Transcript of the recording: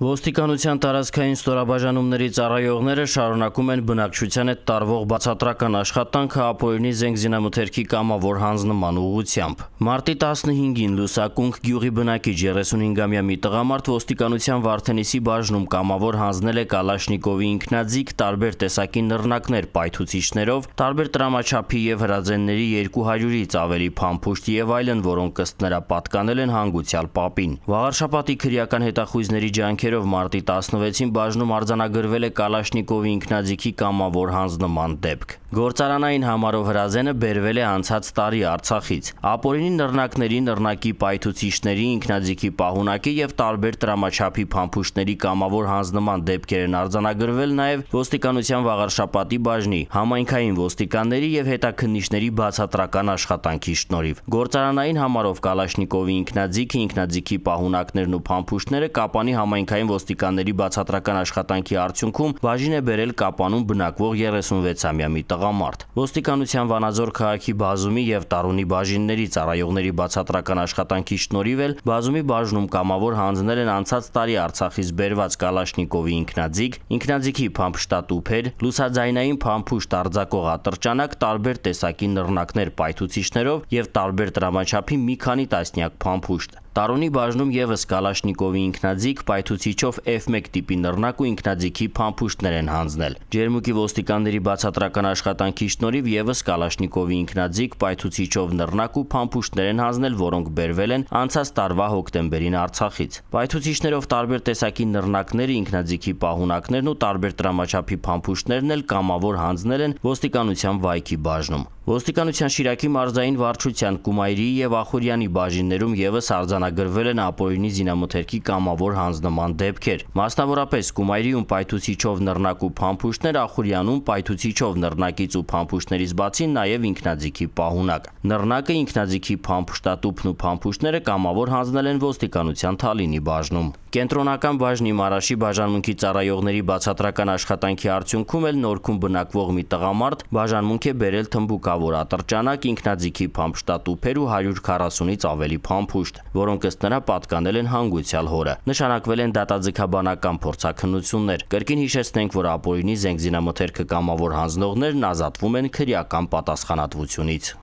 Ոստիկանության տարածքային ստորաբաժանումների ծառայողները շարունակում են բնակչության հետ տարվող բացատրական աշխատանքը Ապօրինի զենգզինամթերքի կամավոր հանձնման ուղղությամբ։ Մարտի 15-ին Լուսակունք գյուղի բնակիչ 35-ամյա մի տղամարդ ոստիկանության Վարդենիսի բաժնում կամավոր հանձնել է Կալաշնիկովի ինքնաձիգ տարբեր տեսակի նռնակներ պայթուցիչներով, տարբեր տրամաչափի եւ հրաձենների 200-ից ավելի փամփուշտ եւ այլն, որոնք ըստ նրա պատկանել են հանգուցյալ պապին։ Վաղարշապատի քրեական հետախույզների ջանքեր դեպքերով մարտի 16-ին բաժնում արձանագրվել է Կալաշնիկովի ինքնաձիգի կամավոր հանձնման դեպք։ Գործարանային համարով հրազենը բերվել է անցած տարի Արցախից։ Ապօրինի նռնակների, նռնակի պայթուցիչների, ինքնաձիգի պահունակի եւ տարբեր տրամաչափի փամփուշտների կամավոր հանձնման դեպքեր են արձանագրվել նաեւ ոստիկանության վաղարշապատի բաժնի, համայնքային ոստիկանների եւ հետաքննիչների բացատրական աշխատանքի շնորհիվ։ Գործարանային համարով Կալաշնիկովի ինքնաձիգը, ինքնաձիգի պահունակներն ու փամփուշտները Կապանի համայնքային ոստիկանների բացատրական աշխատանքի արդյունքում բաժին է բերել Կապանում բնակվող 36-ամյա մի տղա տղամարդ։ Ոստիկանության Վանաձոր քաղաքի բազումի եւ Տարունի բաժինների ծառայողների բացատրական աշխատանքի շնորհիվ էլ բազումի բաժնում կամավոր հանձնել են անցած տարի Արցախից բերված Կալաշնիկովի ինքնաձիգ, ինքնաձիգի փամփշտատ ուփեր, լուսաձայնային փամփուշտ արձակող ատրճանակ տարբեր տեսակի նռնակներ պայթուցիչներով եւ տարբեր տրամաչափի մի քանի տասնյակ փամփուշտ։ Տարոնի բաժնում եւս Կալաշնիկովի ինքնաձիգ պայթուցիչով F1 տիպի նռնակ ու ինքնաձիգի փամփուշտներ են հանձնել։ Ջերմուկի ոստիկանների բացատրական աշխատանքի շնորհիվ եւս Կալաշնիկովի ինքնաձիգ պայթուցիչով նռնակ ու փամփուշտներ են հանձնել, որոնք բերվել են անցած տարվա հոկտեմբերին Արցախից։ Պայթուցիչներով տարբեր տեսակի նռնակները, ինքնաձիգի պահունակներն ու տարբեր տրամաչափի փամփուշտներն էլ կամավոր հանձնել են ոստիկանության վայքի բաժնում։ Ոստիկանության Շիրակի մարզային վարչության Կումայրի եւ Ախուրյանի բաժիններում եւս արձանագրվել են ապօրինի զինամթերքի կամավոր հանձնման դեպքեր։ Մասնավորապես Կումայրիում պայթուցիչով նռնակ ու փամփուշտներ, Ախուրյանում պայթուցիչով նռնակից ու փամփուշտներից բացի նաեւ ինքնաձիգի պահունակ։ Նռնակը ինքնաձիգի փամփուշտատուփն ու փամփուշտները կամավոր հանձնել են ոստիկանության Թալինի բաժնում։ Կենտրոնական բաժնի Մարաշի բաժանմունքի ծառայողների բացատրական աշխատանքի արդյունքում էլ նորքում բնակվող մի տղամարդ բաժանմունք է բերել թմբուկա հարկավոր ատրճանակ, ինքնաձիգի փամփշտատուփեր ու 140-ից ավելի փամփուշտ, որոնք ըստ նրա պատկանել են հանգուցյալ հորը։ Նշանակվել են դատաձգաբանական փորձակնություններ։ Կրկին հիշեցնենք, որ ապօրինի զենգզինամթերքը կամավոր հանձնողներն ազատվում են քրեական պատասխանատվությունից։